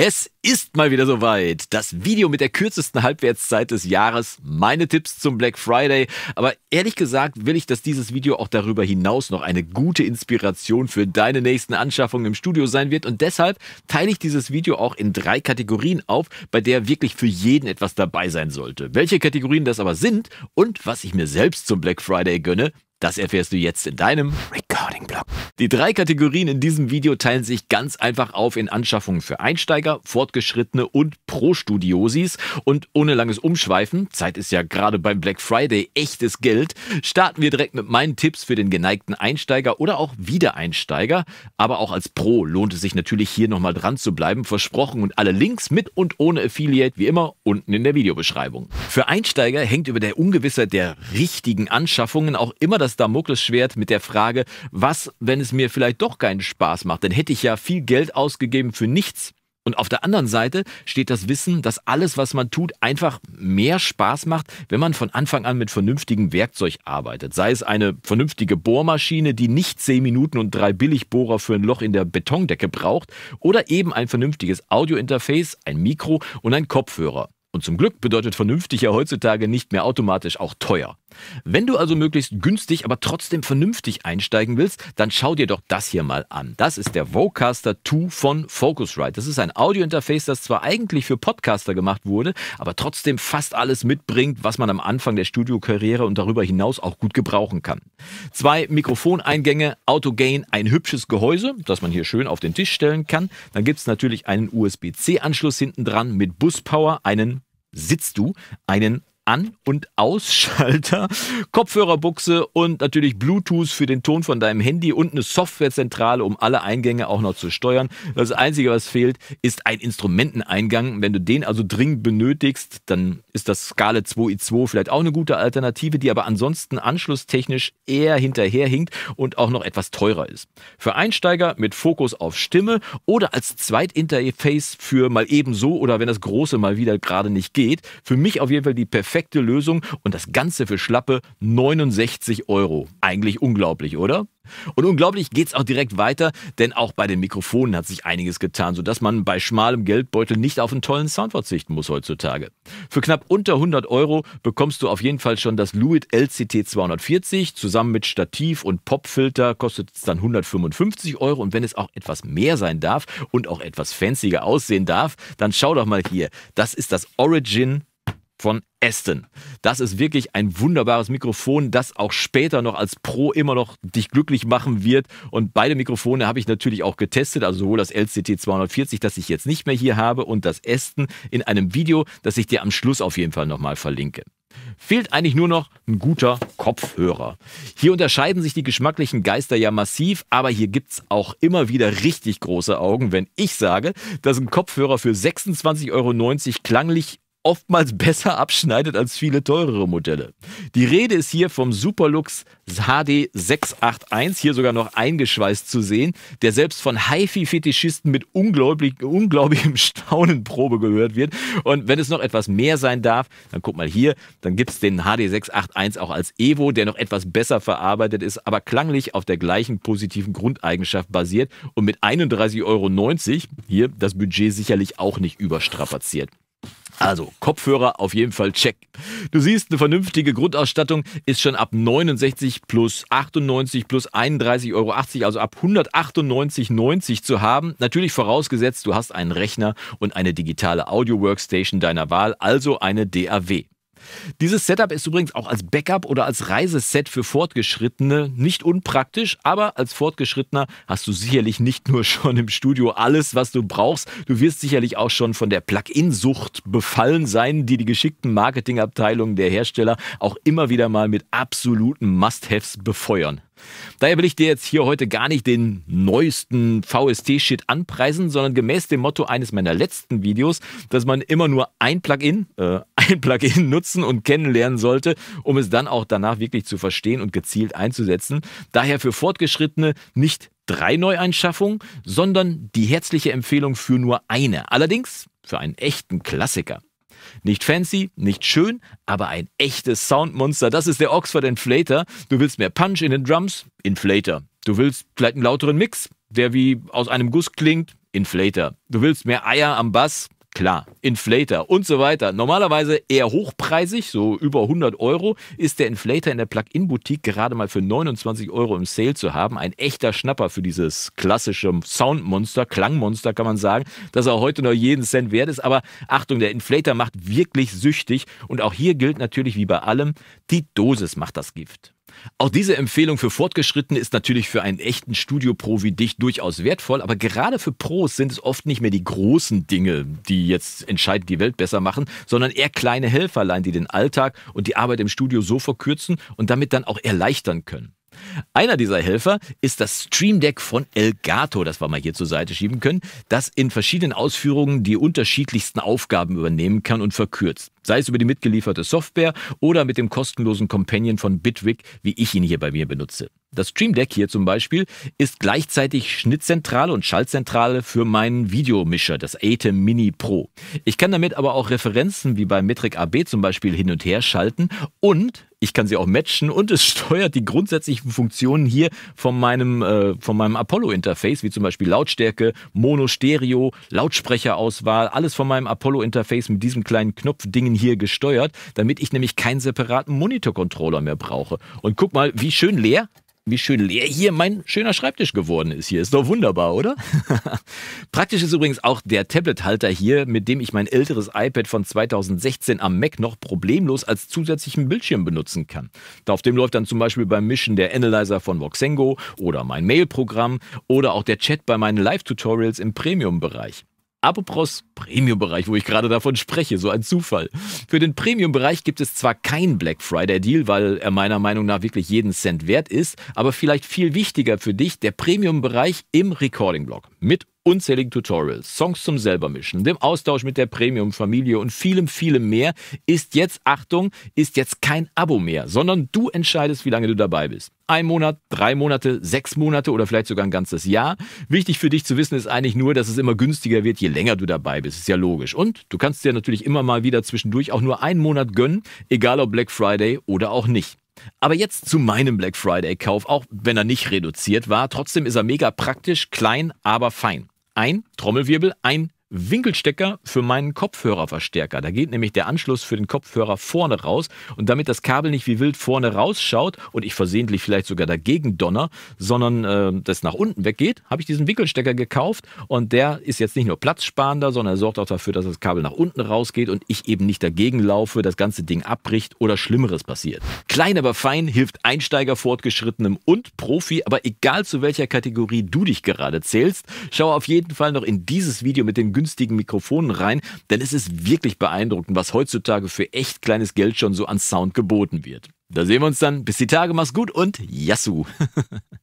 Es ist mal wieder soweit. Das Video mit der kürzesten Halbwertszeit des Jahres. Meine Tipps zum Black Friday. Aber ehrlich gesagt will ich, dass dieses Video auch darüber hinaus noch eine gute Inspiration für deine nächsten Anschaffungen im Studio sein wird. Und deshalb teile ich dieses Video auch in drei Kategorien auf, bei der wirklich für jeden etwas dabei sein sollte. Welche Kategorien das aber sind und was ich mir selbst zum Black Friday gönne, das erfährst du jetzt in deinem Rick Recording-Block. Die drei Kategorien in diesem Video teilen sich ganz einfach auf in Anschaffungen für Einsteiger, Fortgeschrittene und Pro-Studiosis. Und ohne langes Umschweifen, Zeit ist ja gerade beim Black Friday echtes Geld, starten wir direkt mit meinen Tipps für den geneigten Einsteiger oder auch Wiedereinsteiger. Aber auch als Pro lohnt es sich natürlich hier nochmal dran zu bleiben, versprochen. Und alle Links mit und ohne Affiliate wie immer unten in der Videobeschreibung. Für Einsteiger hängt über der Ungewissheit der richtigen Anschaffungen auch immer das Damoklesschwert mit der Frage, was, wenn es mir vielleicht doch keinen Spaß macht? Dann hätte ich ja viel Geld ausgegeben für nichts. Und auf der anderen Seite steht das Wissen, dass alles, was man tut, einfach mehr Spaß macht, wenn man von Anfang an mit vernünftigem Werkzeug arbeitet. Sei es eine vernünftige Bohrmaschine, die nicht 10 Minuten und drei Billigbohrer für ein Loch in der Betondecke braucht, oder eben ein vernünftiges Audiointerface, ein Mikro und ein Kopfhörer. Und zum Glück bedeutet vernünftig ja heutzutage nicht mehr automatisch auch teuer. Wenn du also möglichst günstig, aber trotzdem vernünftig einsteigen willst, dann schau dir doch das hier mal an. Das ist der Vocaster 2 von Focusrite. Das ist ein Audiointerface, das zwar eigentlich für Podcaster gemacht wurde, aber trotzdem fast alles mitbringt, was man am Anfang der Studiokarriere und darüber hinaus auch gut gebrauchen kann. Zwei Mikrofoneingänge, Autogain, ein hübsches Gehäuse, das man hier schön auf den Tisch stellen kann. Dann gibt es natürlich einen USB-C-Anschluss hinten dran mit Buspower, einen sitzt du einen an- und Ausschalter, Kopfhörerbuchse und natürlich Bluetooth für den Ton von deinem Handy und eine Softwarezentrale, um alle Eingänge auch noch zu steuern. Das Einzige, was fehlt, ist ein Instrumenteneingang. Wenn du den also dringend benötigst, dann ist das Skale 2i2 vielleicht auch eine gute Alternative, die aber ansonsten anschlusstechnisch eher hinterherhinkt und auch noch etwas teurer ist. Für Einsteiger mit Fokus auf Stimme oder als Zweitinterface für mal ebenso oder wenn das Große mal wieder gerade nicht geht. Für mich auf jeden Fall die perfekte perfekte Lösung und das Ganze für schlappe 69 Euro. Eigentlich unglaublich, oder? Und unglaublich geht es auch direkt weiter, denn auch bei den Mikrofonen hat sich einiges getan, sodass man bei schmalem Geldbeutel nicht auf einen tollen Sound verzichten muss heutzutage. Für knapp unter 100 Euro bekommst du auf jeden Fall schon das Luit LCT 240. Zusammen mit Stativ und Popfilter kostet es dann 155 Euro. Und wenn es auch etwas mehr sein darf und auch etwas fancier aussehen darf, dann schau doch mal hier. Das ist das Origin von Aston. Das ist wirklich ein wunderbares Mikrofon, das auch später noch als Pro immer noch dich glücklich machen wird. Und beide Mikrofone habe ich natürlich auch getestet, also sowohl das LCT 240, das ich jetzt nicht mehr hier habe, und das Aston in einem Video, das ich dir am Schluss auf jeden Fall nochmal verlinke. Fehlt eigentlich nur noch ein guter Kopfhörer. Hier unterscheiden sich die geschmacklichen Geister ja massiv, aber hier gibt es auch immer wieder richtig große Augen, wenn ich sage, dass ein Kopfhörer für 26,90 Euro klanglich oftmals besser abschneidet als viele teurere Modelle. Die Rede ist hier vom Superlux HD 681, hier sogar noch eingeschweißt zu sehen, der selbst von HiFi-Fetischisten mit unglaublich, unglaublichem Staunenprobe gehört wird. Und wenn es noch etwas mehr sein darf, dann guck mal hier, dann gibt es den HD 681 auch als Evo, der noch etwas besser verarbeitet ist, aber klanglich auf der gleichen positiven Grundeigenschaft basiert und mit 31,90 Euro hier das Budget sicherlich auch nicht überstrapaziert. Also Kopfhörer auf jeden Fall check. Du siehst, eine vernünftige Grundausstattung ist schon ab 69 plus 98 plus 31,80 Euro, also ab 198,90 zu haben. Natürlich vorausgesetzt, du hast einen Rechner und eine digitale Audio-Workstation deiner Wahl, also eine DAW. Dieses Setup ist übrigens auch als Backup oder als Reiseset für Fortgeschrittene nicht unpraktisch, aber als Fortgeschrittener hast du sicherlich nicht nur schon im Studio alles, was du brauchst. Du wirst sicherlich auch schon von der plug in sucht befallen sein, die die geschickten Marketingabteilungen der Hersteller auch immer wieder mal mit absoluten Must-Haves befeuern. Daher will ich dir jetzt hier heute gar nicht den neuesten VST-Shit anpreisen, sondern gemäß dem Motto eines meiner letzten Videos, dass man immer nur ein Plugin, äh, ein Plugin nutzen und kennenlernen sollte, um es dann auch danach wirklich zu verstehen und gezielt einzusetzen. Daher für Fortgeschrittene nicht drei Neueinschaffungen, sondern die herzliche Empfehlung für nur eine. Allerdings für einen echten Klassiker. Nicht fancy, nicht schön, aber ein echtes Soundmonster. Das ist der Oxford Inflator. Du willst mehr Punch in den Drums? Inflator. Du willst vielleicht einen lauteren Mix, der wie aus einem Guss klingt? Inflator. Du willst mehr Eier am Bass? Klar, Inflator und so weiter. Normalerweise eher hochpreisig, so über 100 Euro, ist der Inflator in der Plug-in-Boutique gerade mal für 29 Euro im Sale zu haben. Ein echter Schnapper für dieses klassische Soundmonster, Klangmonster kann man sagen, dass er heute noch jeden Cent wert ist. Aber Achtung, der Inflator macht wirklich süchtig. Und auch hier gilt natürlich wie bei allem, die Dosis macht das Gift. Auch diese Empfehlung für Fortgeschrittene ist natürlich für einen echten Studio-Pro wie dich durchaus wertvoll, aber gerade für Pros sind es oft nicht mehr die großen Dinge, die jetzt entscheidend die Welt besser machen, sondern eher kleine Helferlein, die den Alltag und die Arbeit im Studio so verkürzen und damit dann auch erleichtern können. Einer dieser Helfer ist das Stream Deck von Elgato, das wir mal hier zur Seite schieben können, das in verschiedenen Ausführungen die unterschiedlichsten Aufgaben übernehmen kann und verkürzt. Sei es über die mitgelieferte Software oder mit dem kostenlosen Companion von Bitwig, wie ich ihn hier bei mir benutze. Das Stream Deck hier zum Beispiel ist gleichzeitig Schnittzentrale und Schaltzentrale für meinen Videomischer, das Atem Mini Pro. Ich kann damit aber auch Referenzen wie bei Metric AB zum Beispiel hin und her schalten und ich kann sie auch matchen und es steuert die grundsätzlichen Funktionen hier von meinem, äh, von meinem Apollo-Interface, wie zum Beispiel Lautstärke, Mono, Stereo, Lautsprecherauswahl, alles von meinem Apollo-Interface mit diesem kleinen Knopfdingen hier gesteuert, damit ich nämlich keinen separaten Monitor-Controller mehr brauche. Und guck mal, wie schön leer wie schön leer hier mein schöner Schreibtisch geworden ist hier. Ist doch wunderbar, oder? Praktisch ist übrigens auch der Tablet-Halter hier, mit dem ich mein älteres iPad von 2016 am Mac noch problemlos als zusätzlichen Bildschirm benutzen kann. auf dem läuft dann zum Beispiel beim Mischen der Analyzer von Voxengo oder mein Mail-Programm oder auch der Chat bei meinen Live-Tutorials im Premium-Bereich. Apropos Premium-Bereich, wo ich gerade davon spreche, so ein Zufall. Für den Premium-Bereich gibt es zwar keinen Black Friday-Deal, weil er meiner Meinung nach wirklich jeden Cent wert ist, aber vielleicht viel wichtiger für dich der Premium-Bereich im Recording-Blog mit unzähligen Tutorials, Songs zum selbermischen, dem Austausch mit der Premium-Familie und vielem, vielem mehr ist jetzt, Achtung, ist jetzt kein Abo mehr, sondern du entscheidest, wie lange du dabei bist. Ein Monat, drei Monate, sechs Monate oder vielleicht sogar ein ganzes Jahr. Wichtig für dich zu wissen ist eigentlich nur, dass es immer günstiger wird, je länger du dabei bist. Ist ja logisch. Und du kannst dir natürlich immer mal wieder zwischendurch auch nur einen Monat gönnen, egal ob Black Friday oder auch nicht. Aber jetzt zu meinem Black Friday-Kauf, auch wenn er nicht reduziert war. Trotzdem ist er mega praktisch, klein, aber fein ein, Trommelwirbel, ein Winkelstecker für meinen Kopfhörerverstärker. Da geht nämlich der Anschluss für den Kopfhörer vorne raus und damit das Kabel nicht wie wild vorne rausschaut und ich versehentlich vielleicht sogar dagegen donner, sondern äh, das nach unten weggeht, habe ich diesen Winkelstecker gekauft und der ist jetzt nicht nur platzsparender, sondern er sorgt auch dafür, dass das Kabel nach unten rausgeht und ich eben nicht dagegen laufe, das ganze Ding abbricht oder Schlimmeres passiert. Klein aber fein hilft Einsteiger, Fortgeschrittenem und Profi, aber egal zu welcher Kategorie du dich gerade zählst, schau auf jeden Fall noch in dieses Video mit dem günstigen Mikrofonen rein, denn es ist wirklich beeindruckend, was heutzutage für echt kleines Geld schon so an Sound geboten wird. Da sehen wir uns dann. Bis die Tage, mach's gut und Yassou!